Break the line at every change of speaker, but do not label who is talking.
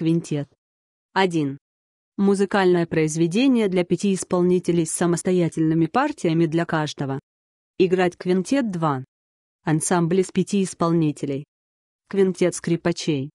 квинтет. 1. Музыкальное произведение для пяти исполнителей с самостоятельными партиями для каждого. Играть квинтет 2. Ансамбль из пяти исполнителей. Квинтет скрипачей.